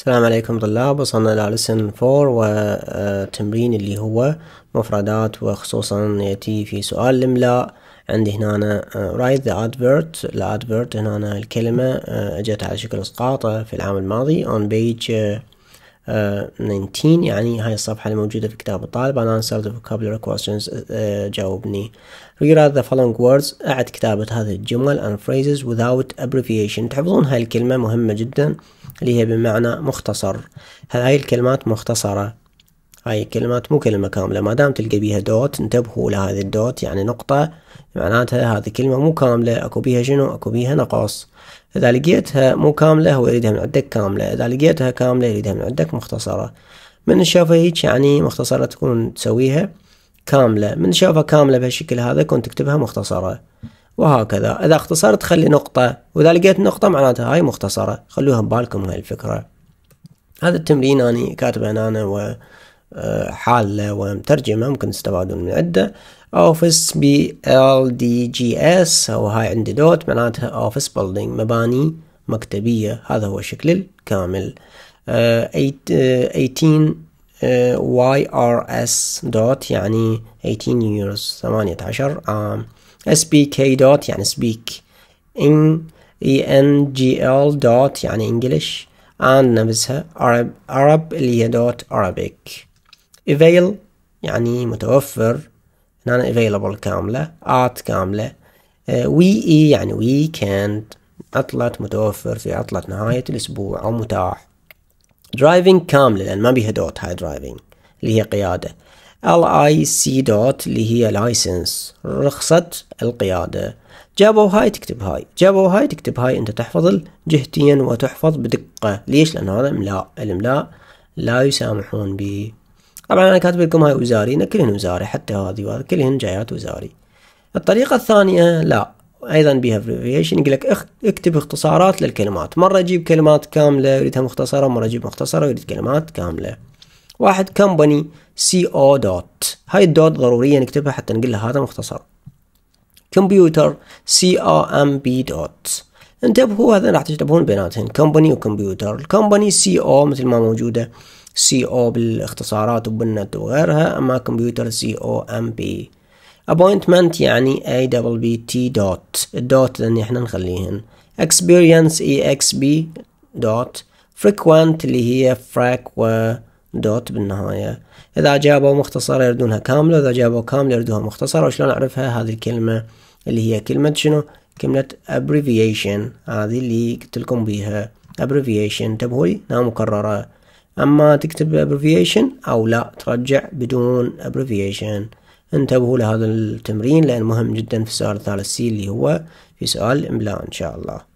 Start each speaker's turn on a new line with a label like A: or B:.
A: السلام عليكم طلاب وصلنا إلى لسن 4 وتمرين اللي هو مفردات وخصوصا يأتي في سؤال الإملاء عندي هنا أنا آه، write the advert الادفرت هنا أنا الكلمة آه، أجت على شكل إسقاط آه، في العام الماضي on page 19 آه، يعني هاي الصفحة الموجودة في كتاب الطالب أنا answer the vocabulary questions آه، جاوبني rewrite the following words أعد كتابة هذه الجمل and phrases without abbreviation تحفظون هاي الكلمة مهمة جدا اللي هي بمعنى مختصر هاي الكلمات مختصرة هاي الكلمات مو كلمة كاملة ما دام تلقى بيها دوت انتبهوا لهذه الدوت يعني نقطة معناتها هذه كلمة مو كاملة اكو بيها شنو اكو بيها نقص اذا لقيتها مو كاملة هو يريدها من عندك كاملة اذا لقيتها كاملة يريدها من عندك مختصرة من شافها هيك يعني مختصرة تكون تسويها كاملة من شافها كاملة بهالشكل هذا كنت تكتبها مختصرة وهكذا إذا اختصرت خلي نقطة وإذا لقيت نقطة معناتها هاي مختصرة خلوها ببالكم هاي الفكرة هذا التمرين اني كاتبه هنا و... حالة ومترجمة ممكن تستفادون من عدة اوفيس بي ال دي جي اس او هاي عند دوت معناتها اوفيس بيلدينج مباني مكتبية هذا هو الشكل الكامل ايتين واي ار اس دوت يعني 18 يورز 18 عام اس بي كي دوت يعني سبيك ان اي ان جي ال دوت يعني انجلش and نفسها عرب عرب اللي هي دوت عربيك avail يعني متوفر أنا available كاملة art كاملة وي آه، اي يعني ويكند عطلة متوفر في عطلة نهاية الأسبوع أو متاح driving كاملة لأن ما بيها دوت هاي driving اللي هي قيادة LIC دوت اللي هي لايسنس رخصة القيادة جابوا هاي تكتب هاي جابوا هاي تكتب هاي أنت تحفظ الجهتين وتحفظ بدقة ليش لأن هذا إملاء الإملاء لا يسامحون به طبعا أنا كاتب لكم هاي وزاري كلهن وزاري حتى هذه وهذه كلهن جايات وزاري الطريقة الثانية لا ايضا بها ابريفيشن يقول لك اكتب اختصارات للكلمات مره اجيب كلمات كامله يريدها مختصره مره اجيب مختصره يريد كلمات كامله واحد كمباني سي او دوت هاي الدوت ضرورية نكتبها حتى نقول له هذا مختصر كمبيوتر سي او ام بي دوت انتبهوا هذا راح تشتبهون بيناتهم كومباني وكمبيوتر الكومباني سي او مثل ما موجودة سي او بالاختصارات وبالنت وغيرها اما كمبيوتر سي او ام بي appointment يعني اي دبل بي تي دوت الدوت لان احنا نخليهن اكسبيرينس اي اكس بي دوت فريكوينت اللي هي فراك و دوت بالنهاية إذا جابوا مختصرة يردونها كاملة إذا جابوا كاملة يردوها مختصرة وشلون أعرفها هذه الكلمة اللي هي كلمة شنو كلمة abbreviation هذه اللي قلت لكم بيها abbreviation تبهوا طيب نا مكررة اما تكتب abbreviation او لا ترجع بدون abbreviation انتبهوا لهذا التمرين لان مهم جدا في السؤال الثالث سي اللي هو في سؤال املاء ان شاء الله